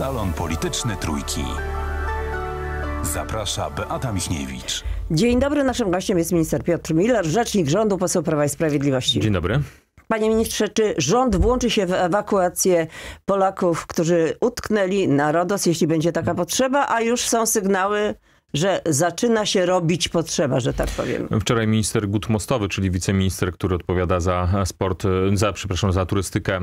Salon Polityczny Trójki. Zaprasza Beata Michniewicz. Dzień dobry, naszym gościem jest minister Piotr Miller, rzecznik rządu, poseł Prawa i Sprawiedliwości. Dzień dobry. Panie ministrze, czy rząd włączy się w ewakuację Polaków, którzy utknęli na Rodos, jeśli będzie taka potrzeba, a już są sygnały, że zaczyna się robić potrzeba, że tak powiem. Wczoraj minister Gutmostowy, czyli wiceminister, który odpowiada za sport, za, przepraszam, za turystykę,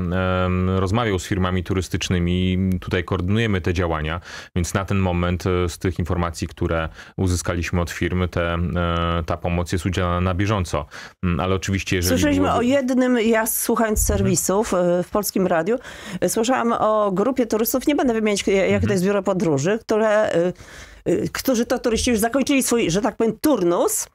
rozmawiał z firmami turystycznymi i tutaj koordynujemy te działania, więc na ten moment e, z tych informacji, które uzyskaliśmy od firmy, te, e, ta pomoc jest udzielana na bieżąco. Mm, ale oczywiście, jeżeli... Słyszeliśmy o jednym, ja słuchając serwisów e, w Polskim Radiu, słyszałam o grupie turystów, nie będę wymieniać, jakie hmm. to jest mhm. biuro podróży, które Y, którzy to turyści już zakończyli swój, że tak powiem, turnus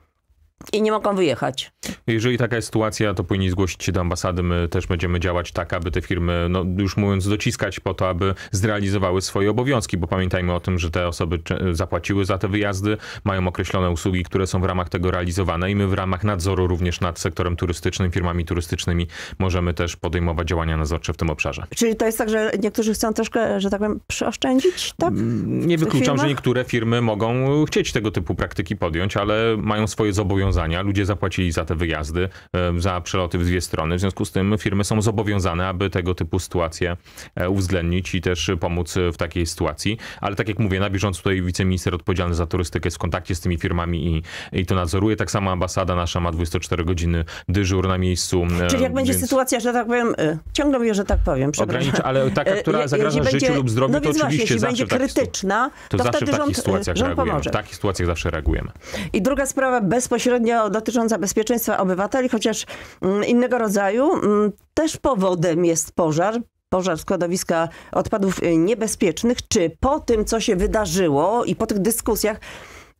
i nie mogą wyjechać. Jeżeli taka jest sytuacja, to powinni zgłosić się do ambasady. My też będziemy działać tak, aby te firmy, no już mówiąc, dociskać po to, aby zrealizowały swoje obowiązki, bo pamiętajmy o tym, że te osoby zapłaciły za te wyjazdy, mają określone usługi, które są w ramach tego realizowane i my w ramach nadzoru również nad sektorem turystycznym, firmami turystycznymi możemy też podejmować działania nadzorcze w tym obszarze. Czyli to jest tak, że niektórzy chcą troszkę, że tak powiem, przyoszczędzić, tak? Mm, nie wykluczam, firmach? że niektóre firmy mogą chcieć tego typu praktyki podjąć, ale mają swoje zobowiązania zobowiązania, ludzie zapłacili za te wyjazdy, za przeloty w dwie strony, w związku z tym firmy są zobowiązane, aby tego typu sytuacje e, uwzględnić i też pomóc e, w takiej sytuacji. Ale tak jak mówię, na bieżąco tutaj wiceminister odpowiedzialny za turystykę jest w kontakcie z tymi firmami i, i to nadzoruje. Tak samo ambasada nasza ma 24 godziny dyżur na miejscu. Czyli jak będzie więc... sytuacja, że tak powiem, e, ciągle mówię, że tak powiem, przepraszam. ale taka, która zagraża jeśli życiu lub zdrowiu, no to oczywiście właśnie, jeśli będzie tak krytyczna, to, to zawsze wtedy w takich rząd, sytuacjach rząd reagujemy. W takich sytuacjach zawsze reagujemy. I druga sprawa, bezpośrednio bezpośrednio dotycząca bezpieczeństwa obywateli, chociaż mm, innego rodzaju. Mm, też powodem jest pożar, pożar składowiska odpadów y, niebezpiecznych. Czy po tym, co się wydarzyło i po tych dyskusjach,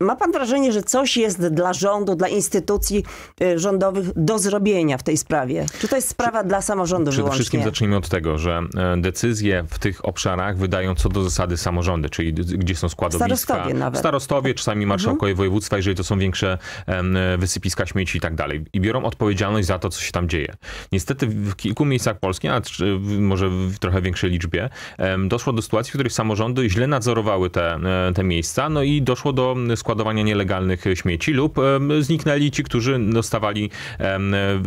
ma pan wrażenie, że coś jest dla rządu, dla instytucji y, rządowych do zrobienia w tej sprawie? Czy to jest sprawa dla samorządu Przede wyłącznie? wszystkim zacznijmy od tego, że e, decyzje w tych obszarach wydają co do zasady samorządy, czyli gdzie są składowiska. Starostowie nawet. Starostowie, czasami mhm. marszałkowie mhm. województwa, jeżeli to są większe e, wysypiska śmieci i tak dalej. I biorą odpowiedzialność za to, co się tam dzieje. Niestety w kilku miejscach Polski, a może w trochę większej liczbie, doszło do sytuacji, w których samorządy źle nadzorowały te, e, te miejsca, no i doszło do składowiska składowania nielegalnych śmieci lub zniknęli ci, którzy dostawali,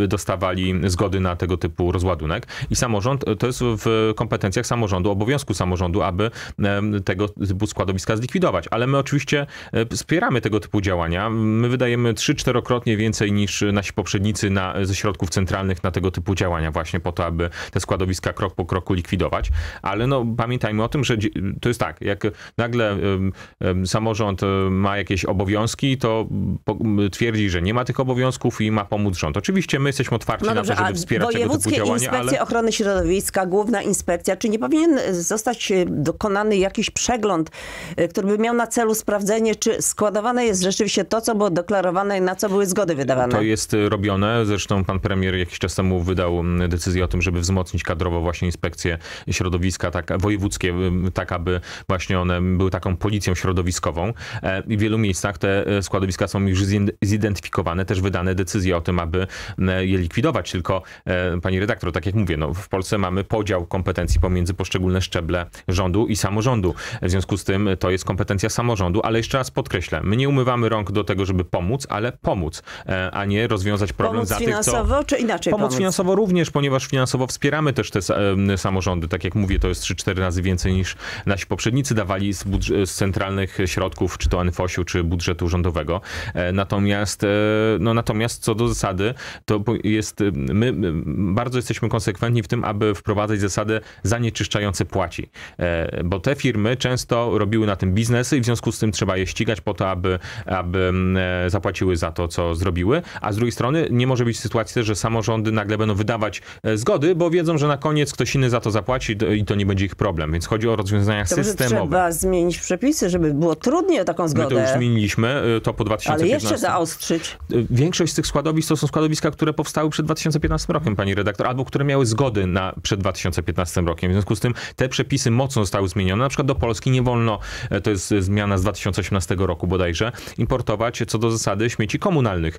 dostawali zgody na tego typu rozładunek. I samorząd, e, to jest w kompetencjach samorządu, obowiązku samorządu, aby tego typu składowiska zlikwidować. Ale my oczywiście e, wspieramy tego typu działania. My wydajemy 3 4 więcej niż nasi poprzednicy na, ze środków centralnych na tego typu działania właśnie po to, aby te składowiska krok po kroku likwidować. Ale no pamiętajmy o tym, że to jest tak, jak nagle samorząd e, ma jakieś jakieś obowiązki, to twierdzi, że nie ma tych obowiązków i ma pomóc rząd. Oczywiście my jesteśmy otwarci no dobrze, na to, żeby wspierać tego typu działania. Inspekcje ale... Ochrony Środowiska, Główna Inspekcja, czy nie powinien zostać e, dokonany jakiś przegląd, e, który by miał na celu sprawdzenie, czy składowane jest rzeczywiście to, co było deklarowane i na co były zgody wydawane? To jest e, robione. Zresztą pan premier jakiś czas temu wydał decyzję o tym, żeby wzmocnić kadrowo właśnie inspekcje środowiska tak, wojewódzkie, tak aby właśnie one były taką policją środowiskową. I wielu miejscach te e, składowiska są już zidentyfikowane, też wydane decyzje o tym, aby je likwidować. Tylko e, pani redaktor, tak jak mówię, no, w Polsce mamy podział kompetencji pomiędzy poszczególne szczeble rządu i samorządu. W związku z tym to jest kompetencja samorządu, ale jeszcze raz podkreślę, my nie umywamy rąk do tego, żeby pomóc, ale pomóc, e, a nie rozwiązać problem pomóc za tych, co... finansowo czy inaczej Pomoc pomóc? finansowo również, ponieważ finansowo wspieramy też te samorządy. Tak jak mówię, to jest 3-4 razy więcej niż nasi poprzednicy dawali z, z centralnych środków, czy to NFOŚ-u, czy budżetu rządowego. E, natomiast, e, no natomiast co do zasady, to jest, e, my bardzo jesteśmy konsekwentni w tym, aby wprowadzać zasadę zanieczyszczające płaci. Bo te firmy często robiły na tym biznesy i w związku z tym trzeba je ścigać po to, aby, aby mm, zapłaciły za to, co zrobiły. A z drugiej strony nie może być sytuacji też, że samorządy nagle będą wydawać zgody, bo wiedzą, że na koniec ktoś inny za to zapłaci i to nie będzie ich problem. Więc chodzi o rozwiązania to systemowe. Trzeba zmienić przepisy, żeby było trudniej o taką zgodę. My to już wymieniliśmy, y, to po 2015. Ale jeszcze zaostrzyć. Y, większość z tych składowisk to są składowiska, które powstały przed 2015 rokiem, pani redaktor, albo które miały zgody na, przed 2015 rokiem. W związku z tym te przepisy mocno zostały zmienione. Na przykład do Polski nie wolno, y, to jest zmiana z 2018 roku bodajże, importować co do zasady śmieci komunalnych,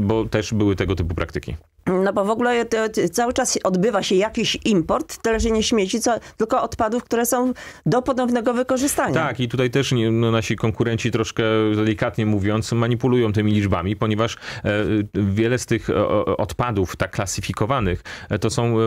bo też były tego typu praktyki. No bo w ogóle to, cały czas odbywa się jakiś import, tyle że nie śmieci, co, tylko odpadów, które są do ponownego wykorzystania. Tak, i tutaj też no, nasi konkurenci troszkę delikatnie mówiąc manipulują tymi liczbami, ponieważ e, wiele z tych o, odpadów tak klasyfikowanych e, to są e,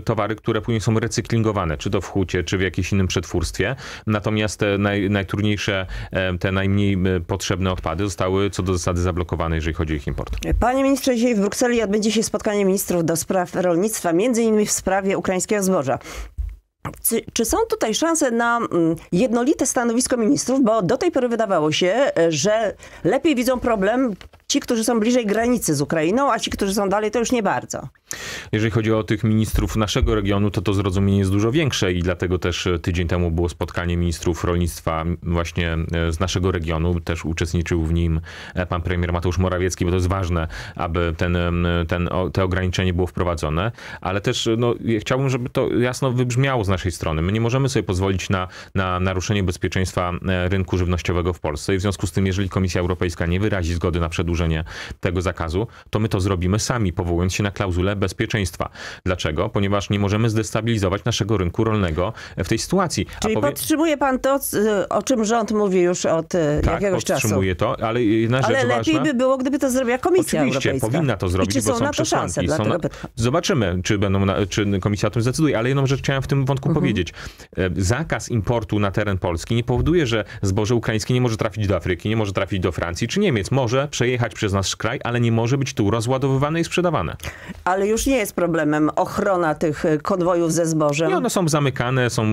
towary, które później są recyklingowane, czy to w hucie, czy w jakimś innym przetwórstwie. Natomiast te naj, najtrudniejsze, e, te najmniej e, potrzebne odpady zostały co do zasady zablokowane, jeżeli chodzi o ich import. Panie ministrze, dzisiaj w Brukseli odbędzie się spotkanie spotkanie ministrów do spraw rolnictwa, między innymi w sprawie ukraińskiego zboża. Czy, czy, są tutaj szanse na mm, jednolite stanowisko ministrów? Bo do tej pory wydawało się, że lepiej widzą problem ci, którzy są bliżej granicy z Ukrainą, a ci, którzy są dalej, to już nie bardzo. Jeżeli chodzi o tych ministrów naszego regionu, to to zrozumienie jest dużo większe i dlatego też e, tydzień temu było spotkanie ministrów rolnictwa właśnie e, z naszego regionu. Też uczestniczył w nim e, pan premier Mateusz Morawiecki, bo to jest ważne, aby ten, ten, te ograniczenie było wprowadzone. Ale też no, chciałbym, żeby to jasno wybrzmiało z naszej strony. My nie możemy sobie pozwolić na, na naruszenie bezpieczeństwa rynku żywnościowego w Polsce i w związku z tym, jeżeli Komisja Europejska nie wyrazi zgody na przedłużenie tego zakazu, to my to zrobimy sami, powołując się na klauzulę bezpieczeństwa bezpieczeństwa. Dlaczego? Ponieważ nie możemy zdestabilizować naszego rynku rolnego w tej sytuacji. Czyli powie... podtrzymuje pan to, o czym rząd mówi już od e, tak, jakiegoś czasu. Tak, podtrzymuje to, ale jedna ale lepiej ważna... by było, gdyby to zrobiła Komisja Oczywiście, Europejska. powinna to zrobić, I czy bo są na to Szanse, są na... Zobaczymy, czy, będą na... czy Komisja o tym zdecyduje, ale jedną rzecz chciałem w tym wątku mhm. powiedzieć. E, zakaz importu na teren Polski nie powoduje, że zboże ukraińskie nie może trafić do Afryki, nie może trafić do Francji czy Niemiec. Może przejechać przez nasz kraj, ale nie może być tu rozładowywane i sprzedawane. Ale już nie nie jest problemem ochrona tych y, konwojów ze zbożem. Nie, one są zamykane, są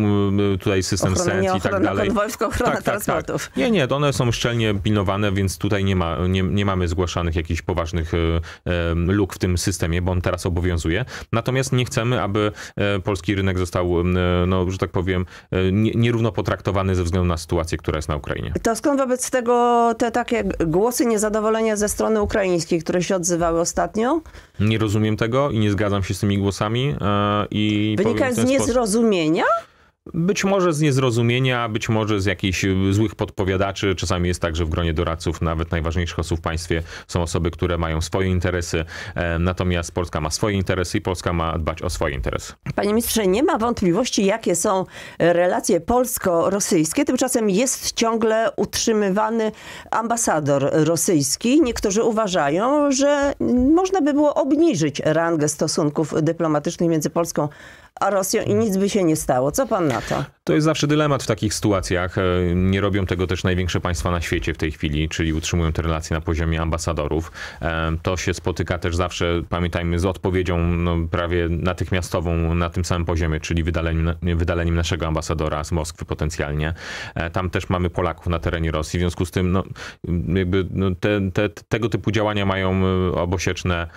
y, tutaj system sens i tak dalej. Konwojów, tylko ochrona tak, transportów. Tak, tak. Nie, nie, one są szczelnie pilnowane, więc tutaj nie, ma, nie, nie mamy zgłaszanych jakichś poważnych e, luk w tym systemie, bo on teraz obowiązuje. Natomiast nie chcemy, aby e, polski rynek został, e, no, że tak powiem, e, nierówno potraktowany ze względu na sytuację, która jest na Ukrainie. To skąd wobec tego te takie głosy niezadowolenia ze strony ukraińskiej, które się odzywały ostatnio? Nie rozumiem tego i nie zgadzam się z tymi głosami. E, i Wynika z niezrozumienia? Sposób... Być może z niezrozumienia, być może z jakichś y, złych podpowiadaczy. Czasami jest tak, że w gronie doradców nawet najważniejszych osób w państwie są osoby, które mają swoje interesy, e, natomiast Polska ma swoje interesy i Polska ma dbać o swoje interesy. Panie ministrze, nie ma wątpliwości, jakie są relacje polsko-rosyjskie. Tymczasem jest ciągle utrzymywany ambasador rosyjski. Niektórzy uważają, że można by było obniżyć rangę stosunków dyplomatycznych między Polską a Rosją i nic by się nie stało. Co pan na to? To jest zawsze dylemat w takich sytuacjach. E, nie robią tego też największe państwa na świecie w tej chwili, czyli utrzymują te relacje na poziomie ambasadorów. E, to się spotyka też zawsze, pamiętajmy, z odpowiedzią no, prawie natychmiastową na tym samym poziomie, czyli wydaleniem, wydaleniem naszego ambasadora z Moskwy potencjalnie. E, tam też mamy Polaków na terenie Rosji, w związku z tym no, jakby no, te, te, tego typu działania mają obosieczne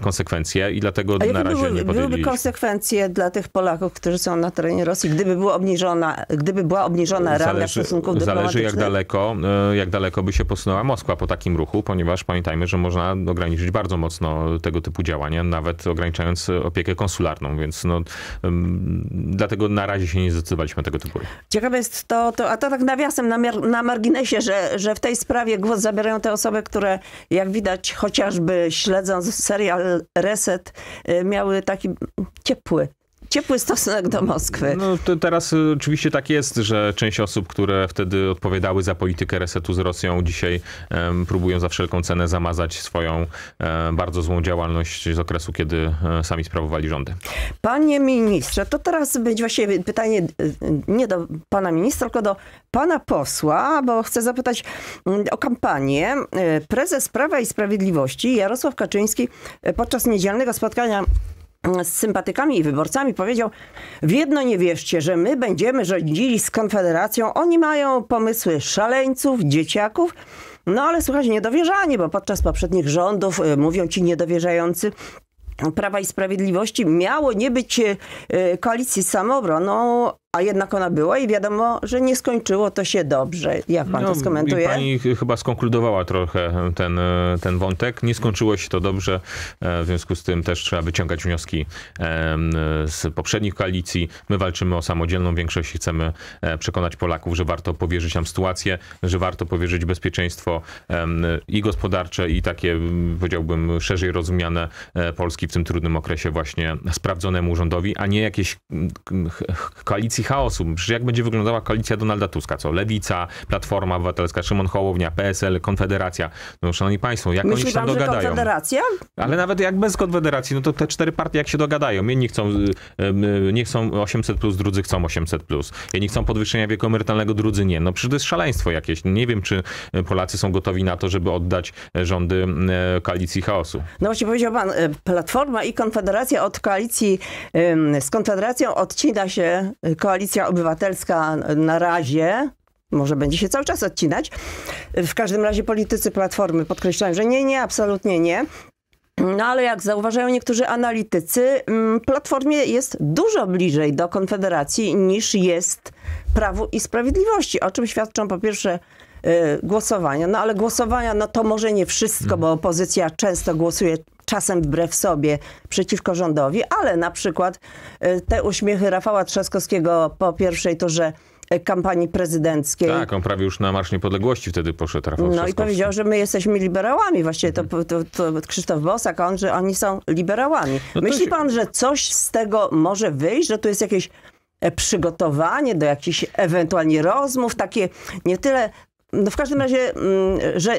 konsekwencje i dlatego na razie były, nie podjęli... byłyby konsekwencje dla tych Polaków, którzy są na terenie Rosji, gdyby, była obniżona, gdyby była obniżona ranga stosunków dyplomatycznych? Zależy jak daleko, e, jak daleko by się posunęła Moskwa po takim ruchu, ponieważ pamiętajmy, że można ograniczyć bardzo mocno tego typu działania, nawet ograniczając opiekę konsularną, więc no, dlatego na razie się nie zdecydowaliśmy tego typu. Ciekawe jest to, to a to tak nawiasem na, na marginesie, że, że w tej sprawie głos zabierają te osoby, które jak widać chociażby śledząc serial Reset e, miały taki ciepły ciepły stosunek do Moskwy. No teraz y, oczywiście tak jest, że część osób, które wtedy odpowiadały za politykę resetu z Rosją, dzisiaj um, próbują za wszelką cenę zamazać swoją um, bardzo złą działalność z okresu, kiedy um, sami sprawowali rządy. Panie ministrze, to teraz będzie właściwie pytanie y, nie do pana ministra, tylko do pana posła, bo chcę zapytać mm, o kampanię. E, prezes Prawa i Sprawiedliwości Jarosław Kaczyński podczas niedzielnego spotkania Mm, z sympatykami i wyborcami powiedział: W jedno nie wierzcie, że my będziemy rządzili z Konfederacją. Oni mają pomysły szaleńców, dzieciaków. No ale słuchajcie, niedowierzanie, bo podczas poprzednich rządów y, mówią ci niedowierzający. Prawa i Sprawiedliwości miało nie być y, y, koalicji z samobroną, a jednak ona była i wiadomo, że nie skończyło to się dobrze. Jak pan no, to skomentuje? Pani chyba skonkludowała trochę ten, e, ten wątek. Nie skończyło się to dobrze, e, w związku z tym też trzeba wyciągać wnioski z poprzednich koalicji. My walczymy o samodzielną większość i chcemy e, przekonać Polaków, że warto powierzyć nam sytuację, że warto powierzyć bezpieczeństwo i gospodarcze, i takie, powiedziałbym, szerzej rozumiane Polski w tym trudnym okresie właśnie sprawdzonemu rządowi, a nie jakiejś koalicji chaosu. Przecież jak będzie wyglądała koalicja Donalda Tuska? Co? Lewica, Platforma Obywatelska, Szymon Hołownia, PSL, Konfederacja. No szanowni państwo, jak Myśli oni się tam pan, dogadają? Konfederacja? Ale nawet jak bez Konfederacji, no to te cztery partie jak się dogadają? Jedni chcą, nie chcą 800+, y, y, plus, drudzy chcą 800+. Plus. Jedni chcą podwyższenia wieku emerytalnego, drudzy nie. No przecież to jest szaleństwo jakieś. Nie wiem, czy y, Polacy są gotowi na to, żeby oddać rządy koalicji chaosu. No właśnie powiedział pan, Platforma i Konfederacja od koalicji z Konfederacją odcina się Koalicja Obywatelska na razie może będzie się cały czas odcinać. W każdym razie politycy Platformy podkreślają, że nie, nie, absolutnie nie. No ale jak zauważają niektórzy analitycy, mm, Platformie jest dużo bliżej do Konfederacji niż jest Prawu i Sprawiedliwości, o czym świadczą po pierwsze y, głosowania. No ale głosowania, no to może nie wszystko, bo opozycja często głosuje czasem wbrew sobie przeciwko rządowi, ale na przykład e, te uśmiechy Rafała Trzaskowskiego po pierwszej turze e, kampanii prezydenckiej. Tak, on prawie już na Marsz Niepodległości wtedy poszedł Rafał No i powiedział, że my jesteśmy liberałami. Właściwie to, mhm. to, to Krzysztof Bosak, on, że oni są liberałami. No Myśli się... pan, że coś z tego może wyjść? Że tu jest jakieś e, przygotowanie do jakichś ewentualnie rozmów, takie nie tyle no w każdym razie, mm, że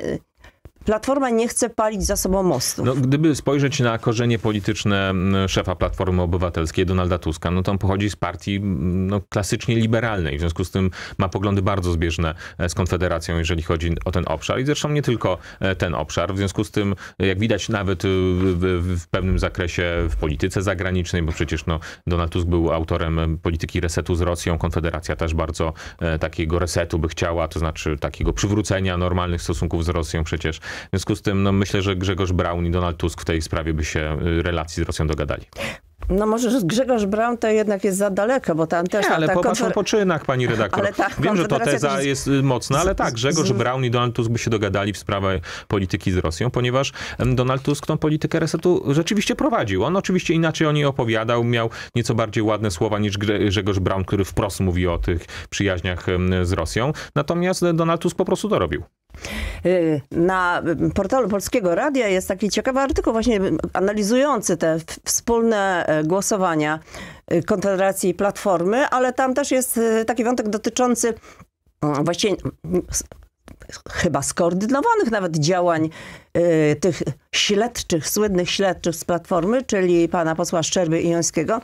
Platforma nie chce palić za sobą mostu. No, gdyby spojrzeć na korzenie polityczne szefa Platformy Obywatelskiej, Donalda Tuska, no to on pochodzi z partii no, klasycznie liberalnej, w związku z tym ma poglądy bardzo zbieżne e, z Konfederacją, jeżeli chodzi o ten obszar i zresztą nie tylko e, ten obszar, w związku z tym, jak widać nawet y, w, w pewnym zakresie w polityce zagranicznej, bo przecież no, Donald Tusk był autorem e, polityki resetu z Rosją, Konfederacja też bardzo takiego resetu by chciała, to znaczy takiego przywrócenia normalnych stosunków z Rosją przecież w związku z tym no, myślę, że Grzegorz Braun i Donald Tusk w tej sprawie by się y, relacji z Rosją dogadali. No może że Grzegorz Braun to jednak jest za daleko, bo tam też... Nie, ale po popatrz konfer... po pani redaktor. Ale Wiem, że to teza jest y, mocna, ale tak, Grzegorz z... Braun i Donald Tusk by się dogadali w sprawie polityki z Rosją, ponieważ Donald Tusk tą politykę resetu rzeczywiście prowadził. On oczywiście inaczej o niej opowiadał, miał nieco bardziej ładne słowa niż Grzegorz Braun, który wprost mówi o tych przyjaźniach z Rosją. Natomiast e, Donald Tusk po prostu to robił. Y, na portalu Polskiego Radia jest taki ciekawy artykuł właśnie analizujący te wspólne e, głosowania y, Konfederacji i Platformy, ale tam też jest y, taki wątek dotyczący mm, właśnie mm, chyba skoordynowanych nawet działań tych śledczych, słynnych śledczych z Platformy, czyli pana posła Szczerby i Jońskiego,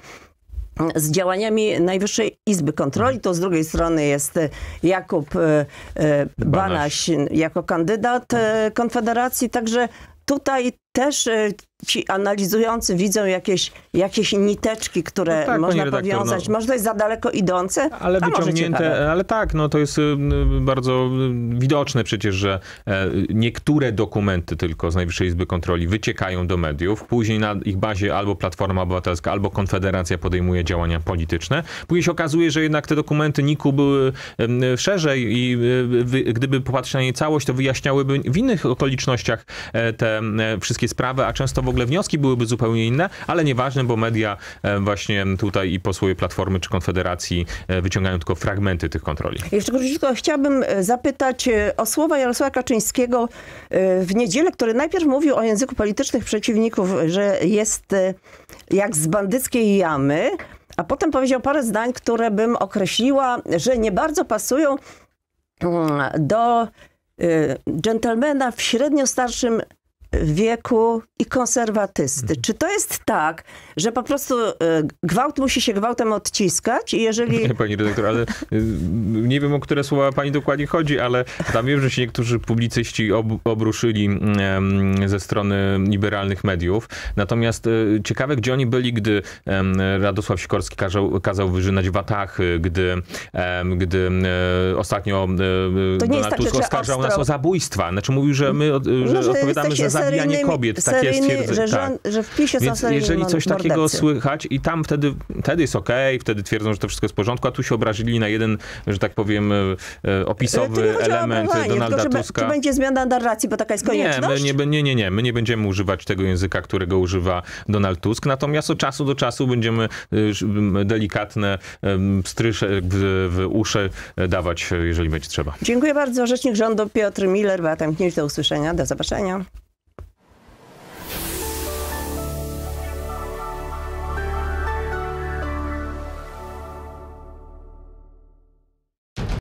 z działaniami Najwyższej Izby Kontroli. To z drugiej strony jest e, Jakub e, e, Banaś, Banaś jako kandydat Konfederacji. Także tutaj też e, ci analizujący widzą jakieś, jakieś niteczki, które no tak, można powiązać. No. Może to jest za daleko idące, ale wyciągnięte, ale tak, no to jest y, bardzo y, widoczne przecież, że e, niektóre dokumenty tylko z Najwyższej Izby Kontroli wyciekają do mediów, później na ich bazie albo Platforma Obywatelska, albo Konfederacja podejmuje działania polityczne. Później się okazuje, że jednak te dokumenty NIK-u były e, szerzej i gdyby popatrzeć na nie całość, to wyjaśniałyby w innych okolicznościach te wszystkie sprawę, sprawy, a często w ogóle wnioski byłyby zupełnie inne, ale nieważne, bo media e, właśnie tutaj i posłowie Platformy czy Konfederacji e, wyciągają tylko fragmenty tych kontroli. Jeszcze króciutko chciałabym e, zapytać o słowa Jarosława Kaczyńskiego w niedzielę, który najpierw mówił o języku politycznych przeciwników, że jest jak z bandyckiej jamy, a potem powiedział parę zdań, które bym określiła, że nie bardzo pasują mm, do dżentelmena w średnio starszym wieku i konserwatysty. Mhm. Czy to jest tak, że po prostu e, gwałt musi się gwałtem odciskać i jeżeli... Nie, pani redaktor, ale e, nie wiem, o które słowa pani dokładnie chodzi, ale tam wiem, że się niektórzy publicyści ob obruszyli ze strony liberalnych mediów. Natomiast e, ciekawe, gdzie oni byli, gdy Radosław Sikorski kazał, kazał wyżynać watachy, gdy, gdy ostatnio Donald tak, Tusk oskarżał ostro... nas o zabójstwa. Znaczy mówił, że my że no, że odpowiadamy za zabójstwa zabijanie seryjnymi, kobiet, takie stwierdzenie. Że, tak. że w PiSie Więc są jeżeli coś takiego mordercy. słychać i tam wtedy, wtedy jest okej, okay, wtedy twierdzą, że to wszystko jest w porządku, a tu się obrażili na jeden, że tak powiem, e, e, opisowy element Donalda tylko, Tuska. Czy będzie zmiana narracji, bo taka jest konieczność? Nie, my nie, nie, nie, nie. My nie będziemy używać tego języka, którego używa Donald Tusk, natomiast od czasu do czasu będziemy e, delikatne strysze w, w uszy dawać, jeżeli będzie trzeba. Dziękuję bardzo. Rzecznik rządu Piotr Miller, Beata Mkniewicz, do usłyszenia, do zobaczenia.